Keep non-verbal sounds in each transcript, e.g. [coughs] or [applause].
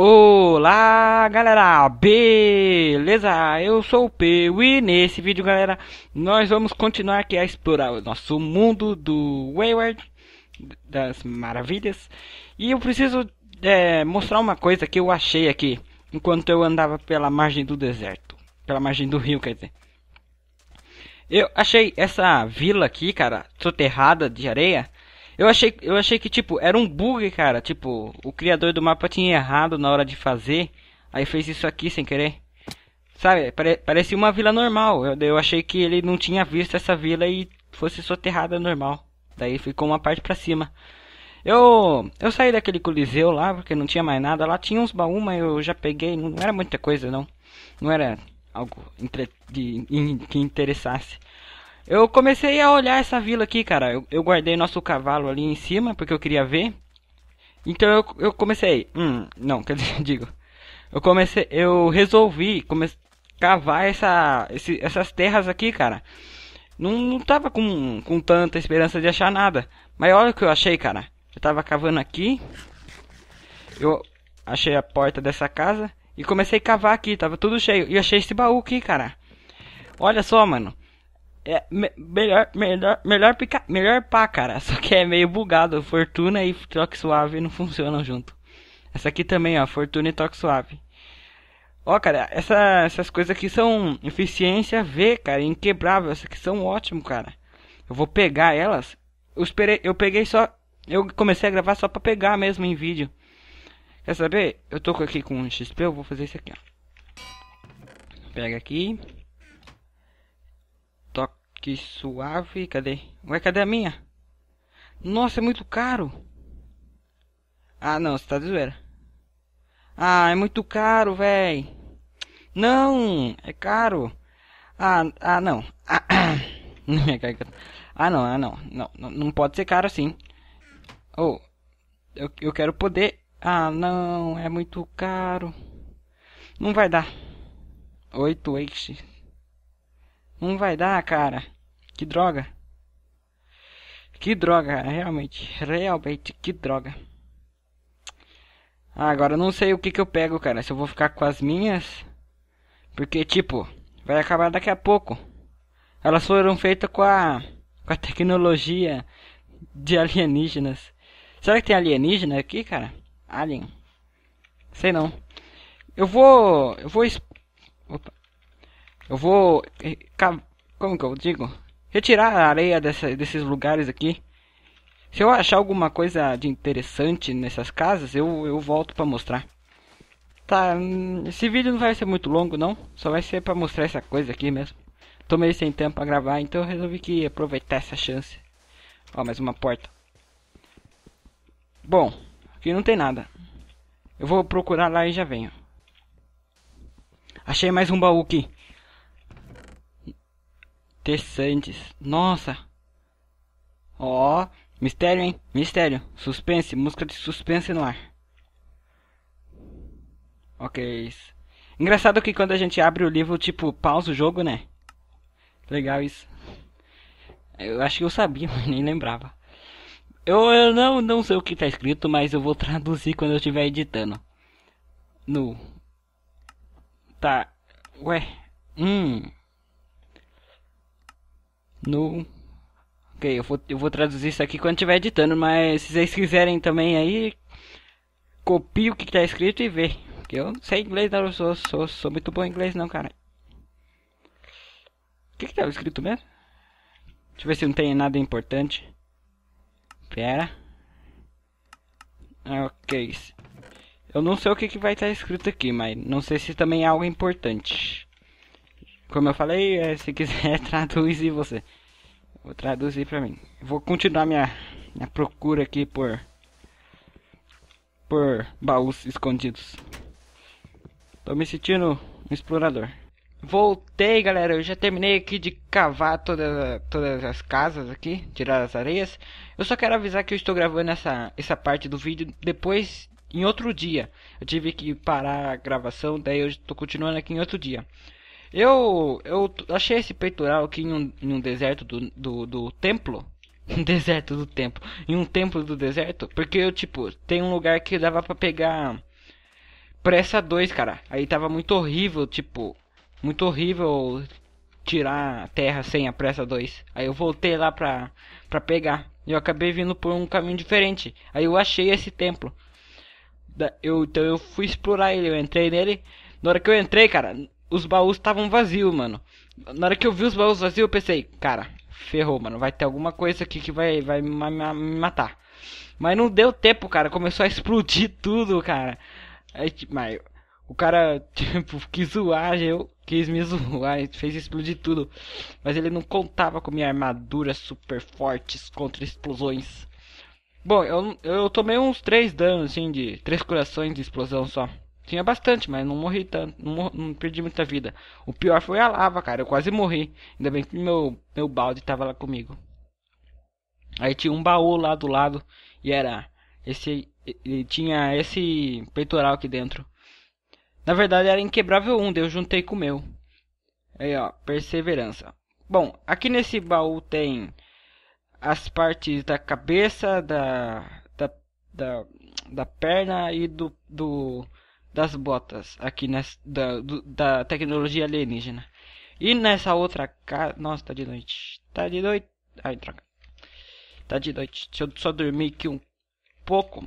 Olá galera, beleza? Eu sou o Peu e nesse vídeo galera nós vamos continuar aqui a explorar o nosso mundo do Wayward das Maravilhas e eu preciso é, mostrar uma coisa que eu achei aqui enquanto eu andava pela margem do deserto, pela margem do rio quer dizer. Eu achei essa vila aqui cara, soterrada de areia eu achei, eu achei que, tipo, era um bug, cara. Tipo, o criador do mapa tinha errado na hora de fazer. Aí fez isso aqui sem querer. Sabe, pare, parecia uma vila normal. Eu, eu achei que ele não tinha visto essa vila e fosse soterrada normal. Daí ficou uma parte pra cima. Eu, eu saí daquele coliseu lá, porque não tinha mais nada. Lá tinha uns baús, mas eu já peguei. Não, não era muita coisa, não. Não era algo de, de, que interessasse. Eu comecei a olhar essa vila aqui, cara. Eu, eu, guardei nosso cavalo ali em cima porque eu queria ver. Então eu, eu comecei. Hum, não, [laughs] quer dizer, digo. Eu comecei. Eu resolvi come, cavar essa, esse, essas terras aqui, cara. Não, não tava com, com tanta esperança de achar nada. Mas olha o que eu achei, cara. Eu tava cavando aqui. Eu achei a porta dessa casa. E comecei a cavar aqui. Tava tudo cheio. E achei esse baú aqui, cara. Olha só, mano. É, me, melhor, melhor, melhor pica, melhor pá, cara. [laughs] Só que é meio bugado. Fortuna e Toque Suave não funcionam junto. Essa aqui também, ó. Fortuna e Toque Suave. Ó, cara, essa, essas coisas aqui são eficiência V, cara. Inquebrável. Essas aqui são ótimo, cara. Eu vou pegar elas. Eu, esperei, eu peguei só. Eu comecei a gravar só pra pegar mesmo em vídeo. Quer saber? Eu tô aqui com um XP. Eu vou fazer isso aqui, ó. Pega aqui. Que suave. Cadê? Ué, cadê a minha? Nossa, é muito caro. Ah, não, você tá de zoeira. Ah, é muito caro, véi. Não, é caro. Ah, ah não. [coughs] Ah, ah não, ah, não. Não, não pode ser caro assim. Oh, eu, eu quero poder... Ah, não, é muito caro. Não vai dar. Oito eixes. Não vai dar, cara. Que droga. Que droga, Realmente. Realmente, que droga. Ah, agora eu não sei o que que eu pego, cara. Se eu vou ficar com as minhas. Porque, tipo, vai acabar daqui a pouco. Elas foram feitas com a, com a tecnologia de alienígenas. Será que tem alienígena aqui, cara? Alien. Sei não. Eu vou. Eu vou. Opa. Eu vou. Eh, como que eu digo? Retirar a areia dessa, desses lugares aqui. Se eu achar alguma coisa de interessante nessas casas, eu, eu volto para mostrar. Tá, hum, esse vídeo não vai ser muito longo não, só vai ser para mostrar essa coisa aqui mesmo. Tô meio sem tempo pra gravar, então eu resolvi que aproveitar essa chance. Ó, mais uma porta. Bom, aqui não tem nada. Eu vou procurar lá e já venho. Achei mais um baú aqui interessantes. Nossa! Ó, oh, mistério, hein? Mistério. Suspense, música de suspense no ar. Ok. Engraçado que quando a gente abre o livro, tipo, pausa o jogo, né? Legal isso. Eu acho que eu sabia, [laughs] mas nem lembrava. Eu, eu não, não sei o que tá escrito, mas eu vou traduzir quando eu estiver editando. No. Tá. Ué. Hum no. Ok, eu vou, eu vou traduzir isso aqui quando estiver editando, mas se vocês quiserem também aí, copie o que está escrito e vê. Porque eu não sei inglês, não, eu sou, sou, sou muito bom em inglês, não, cara. O que estava escrito mesmo? Deixa eu ver se não tem nada importante. Pera. Ah, ok. Eu não sei o que, que vai estar tá escrito aqui, mas não sei se também é algo importante. Como eu falei, é, se quiser, [laughs] traduz e você. Vou traduzir para mim. Vou continuar minha, minha procura aqui por por baús escondidos. Tô me sentindo um explorador. Voltei, galera. Eu já terminei aqui de cavar todas todas as casas aqui, tirar as areias. Eu só quero avisar que eu estou gravando essa, essa parte do vídeo depois, em outro dia. Eu tive que parar a gravação, daí eu estou continuando aqui em outro dia. Eu, eu achei esse peitoral aqui em um, em um deserto do, do, do templo. [laughs] Um deserto do templo. Em um templo do deserto. Porque eu, tipo, tem um lugar que dava pra pegar pressa 2, cara. Aí tava muito horrível, tipo. Muito horrível tirar a terra sem a pressa 2. Aí eu voltei lá pra, pra pegar. E eu acabei vindo por um caminho diferente. Aí eu achei esse templo. Da, eu, então eu fui explorar ele, eu entrei nele. Na hora que eu entrei, cara, os baús estavam vazios, mano. Na hora que eu vi os baús vazios, eu pensei, cara, ferrou, mano. Vai ter alguma coisa aqui que vai, vai me matar. Mas não deu tempo, cara. Começou a explodir [laughs] tudo, cara. Aí, mas o cara, [laughs] tipo, quis zoar, eu quis me zoar, fez explodir tudo. Mas ele não contava com minha armadura super fortes contra explosões. Bom, eu, eu tomei uns três danos, assim, de três corações de explosão só. Tinha bastante, mas não morri tanto, não, morri, não, perdi muita vida. O pior foi a lava, cara, eu quase morri. Ainda bem que meu, meu balde tava lá comigo. Aí tinha um baú lá do lado e era esse e tinha esse peitoral aqui dentro. Na verdade era inquebrável um daí eu juntei com o meu. Aí, ó, perseverança. Bom, aqui nesse baú tem as partes da cabeça, da da, da, da perna e do, do das botas aqui nessa, da, do, da tecnologia alienígena. E nessa outra casa. Nossa, tá de noite. Tá de noite. Ai, droga. Tá de noite. Deixa eu só dormir aqui um pouco.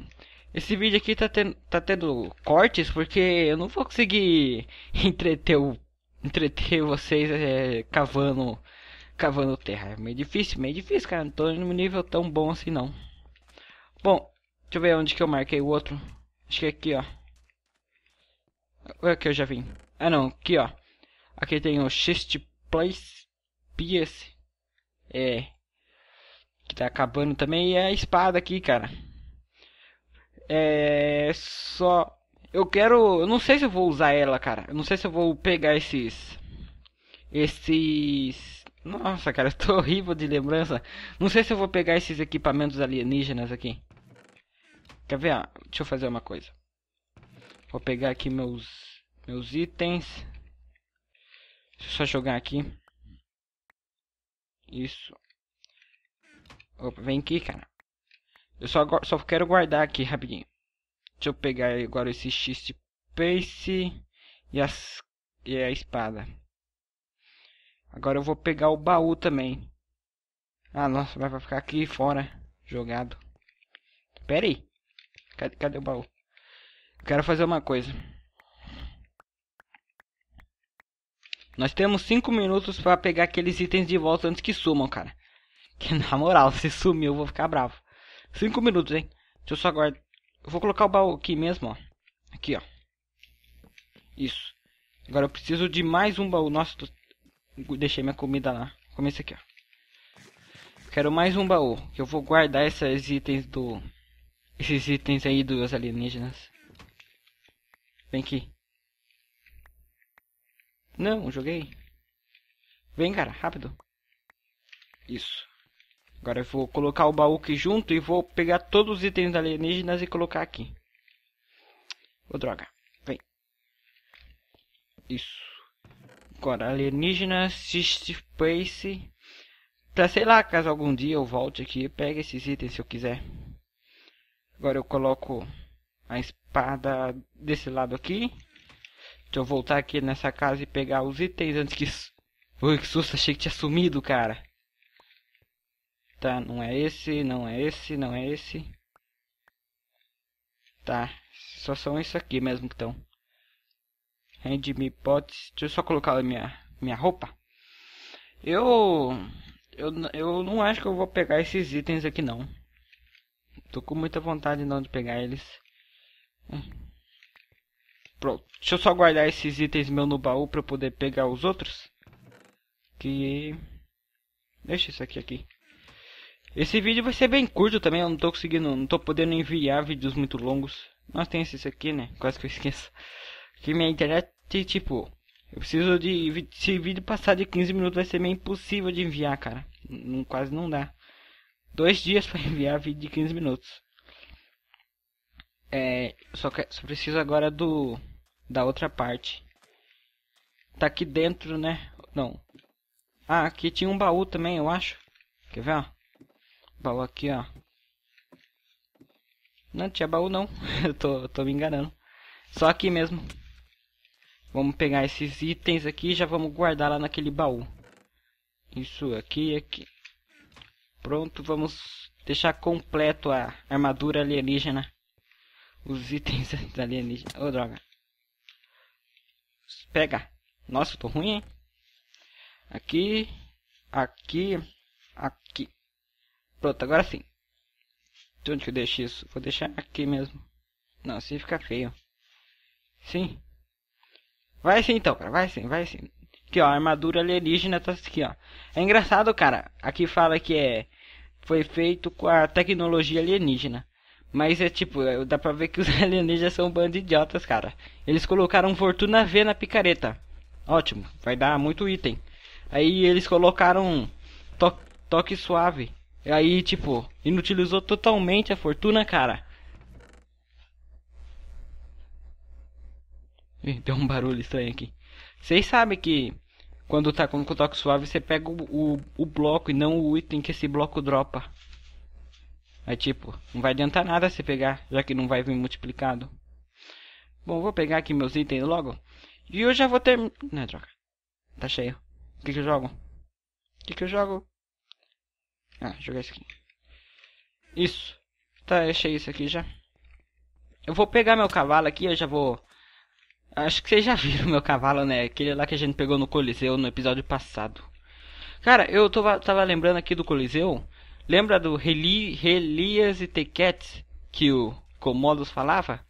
Esse vídeo aqui tá tendo, tá tendo cortes porque eu não vou conseguir [laughs] entreter, o, entreter vocês é, cavando cavando terra. É meio difícil, meio difícil, cara. Não tô um nível tão bom assim não. Bom, deixa eu ver onde que eu marquei o outro. Acho que é aqui, ó. Aqui é eu já vim. Ah não, aqui ó. Aqui tem o Chest Place Piece É. Que tá acabando também. E é a espada aqui, cara. É. Só. Eu quero. Eu não sei se eu vou usar ela, cara. Eu não sei se eu vou pegar esses. Esses. Nossa, cara, [laughs] eu tô horrível de lembrança. Não sei se eu vou pegar esses equipamentos alienígenas aqui. Quer ver? Ah, deixa eu fazer uma coisa. Vou pegar aqui meus, meus itens. Deixa eu só jogar aqui. Isso. Opa, vem aqui, cara. Eu só, só quero guardar aqui rapidinho. Deixa eu pegar agora esse X Pace e, as, e a espada. Agora eu vou pegar o baú também. Ah, nossa, vai ficar aqui fora, jogado. Pera aí. Cadê, cadê o baú? quero fazer uma coisa. Nós temos 5 minutos para pegar aqueles itens de volta antes que sumam, cara. Que [laughs] na moral, se sumir eu vou ficar bravo. 5 minutos, hein? Deixa eu só guardar. Eu vou colocar o baú aqui mesmo, ó. Aqui, ó. Isso. Agora eu preciso de mais um baú. Nossa, tô... deixei minha comida lá. Come esse aqui, ó. Quero mais um baú. Que eu vou guardar esses itens do... [laughs] Esses itens aí dos alienígenas. Vem aqui. Não, joguei. Vem, cara, rápido. Isso. Agora eu vou colocar o baú aqui junto e vou pegar todos os itens alienígenas e colocar aqui. Ô, droga. Vem. Isso. Agora, alienígenas, space... Pra, sei lá, caso algum dia eu volte aqui, pegue esses itens se eu quiser. Agora eu coloco a, para desse lado aqui. Deixa eu voltar aqui nessa casa e pegar os itens antes que... Ui, que susto, achei que tinha sumido, cara. Tá, não é esse, não é esse, não é esse. Tá, só são isso aqui mesmo, então. hand me potes. Deixa eu só colocar a minha, minha roupa. Eu, eu... Eu não acho que eu vou pegar esses itens aqui, não. Tô com muita vontade não de pegar eles. Pronto. Deixa eu só guardar esses itens meu no baú pra eu poder pegar os outros. Que... Deixa isso aqui aqui. Esse vídeo vai ser bem curto também, eu não tô conseguindo, não tô podendo enviar vídeos muito longos. Mas tem esse aqui, né? Quase que eu esqueço. Que minha internet, tipo... Eu preciso de... Se o vídeo passar de 15 minutos vai ser meio impossível de enviar, cara. Não, quase não dá. Dois dias pra [laughs] enviar vídeo de 15 minutos. É, só, que, só preciso agora do da outra parte. Tá aqui dentro, né? Não. Ah, aqui tinha um baú também, eu acho. Quer ver, ó? Baú aqui, ó. Não tinha baú, não. [laughs] eu tô, tô me enganando. Só aqui mesmo. Vamos pegar esses itens aqui e já vamos guardar lá naquele baú. Isso aqui e aqui. Pronto, vamos deixar completo a armadura alienígena os itens [laughs] alienígenas. Ô, oh, droga. Pega. Nossa, tô ruim, hein? Aqui. Aqui. Aqui. Pronto, agora sim. De onde que eu deixo isso? Vou deixar aqui mesmo. Não, assim fica feio. Sim. Vai sim, então, cara. Vai sim, vai sim. Aqui, ó. A armadura alienígena tá aqui, ó. É engraçado, cara. Aqui fala que é... Foi feito com a tecnologia alienígena. Mas é tipo, é, dá pra ver que os [laughs] alienígenas são um bando de idiotas, cara. Eles colocaram Fortuna V na picareta. Ótimo, vai dar muito item. Aí eles colocaram to toque suave. Aí, tipo, inutilizou totalmente a fortuna, cara. Ih, deu um barulho estranho aqui. Vocês sabem que quando tá com o toque suave, você pega o, o, o bloco e não o item que esse bloco dropa. Aí é tipo, não vai adiantar nada se pegar, já que não vai vir multiplicado. Bom, vou pegar aqui meus itens logo. E eu já vou ter... Não, droga. Tá cheio. O que que eu jogo? O que que eu jogo? Ah, jogar isso aqui. Isso. Tá, achei isso aqui já. Eu vou pegar meu cavalo aqui, eu já vou... Acho que vocês já [laughs] viram meu cavalo, né? Aquele lá que a gente pegou no Coliseu no episódio passado. Cara, eu tô, tava lembrando aqui do Coliseu. Lembra do Reli, Relias e Tequet que o Commodus falava?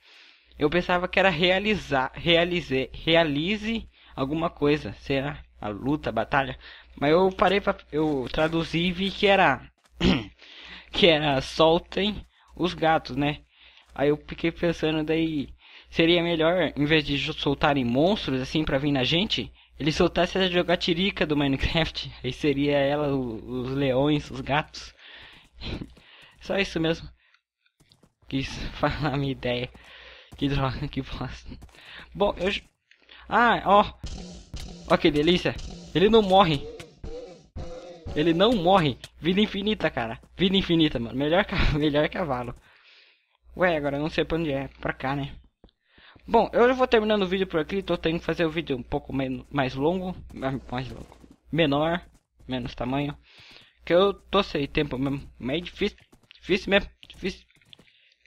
Eu pensava que era realizar, realize, realize alguma coisa, será? A luta, a batalha. Mas eu parei para eu traduzi e vi que era [clears throat] que era soltem os gatos, né? Aí eu fiquei pensando daí seria melhor em vez de soltarem monstros assim para vir na gente, eles soltasse a jogatirica do Minecraft. [laughs] Aí seria ela os leões, os gatos. [laughs] Só isso mesmo. Quis [laughs] falar minha ideia. Que droga, que bosta. Bom, eu... Ah, ó. Ó que delícia. Ele não morre. Ele não morre. Vida infinita, cara. Vida infinita, mano. Melhor, [laughs] melhor cavalo. Ué, agora eu não sei pra onde é. Pra cá, né? Bom, eu vou terminando o vídeo por aqui. Tô tentando fazer o vídeo um pouco mais longo. Ah, mais longo. Menor. Menos tamanho. Que eu tô sem tempo mesmo. Mas é difícil. Difícil mesmo. Difícil.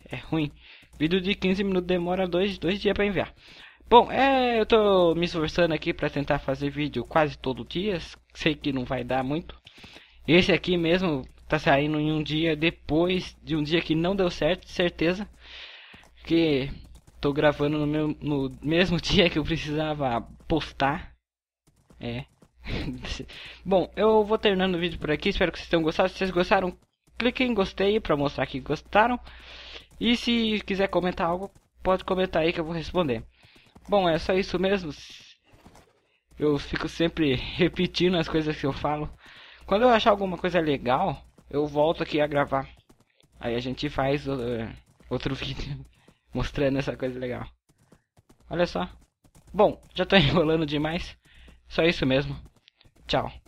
É ruim. Vídeo de 15 minutos demora dois, dois dias para enviar. Bom, é, eu tô me esforçando aqui para tentar fazer vídeo quase todo dia. Sei que não vai dar muito. Esse aqui mesmo tá saindo em um dia depois de um dia que não deu certo, certeza. Que tô gravando no, meu, no mesmo [laughs] dia que eu precisava postar. É. [laughs] Bom, eu vou terminando o vídeo por aqui. Espero que vocês tenham gostado. Se vocês gostaram, cliquem em gostei para mostrar que gostaram. E se quiser comentar algo, pode comentar aí que eu vou responder. Bom, é só isso mesmo. Eu fico sempre [laughs] repetindo as coisas que eu falo. Quando eu achar alguma coisa legal, eu volto aqui a gravar. Aí a gente faz eh, outro [laughs] vídeo mostrando essa coisa legal. Olha só. Bom, já tô enrolando demais. Só isso mesmo. Chao.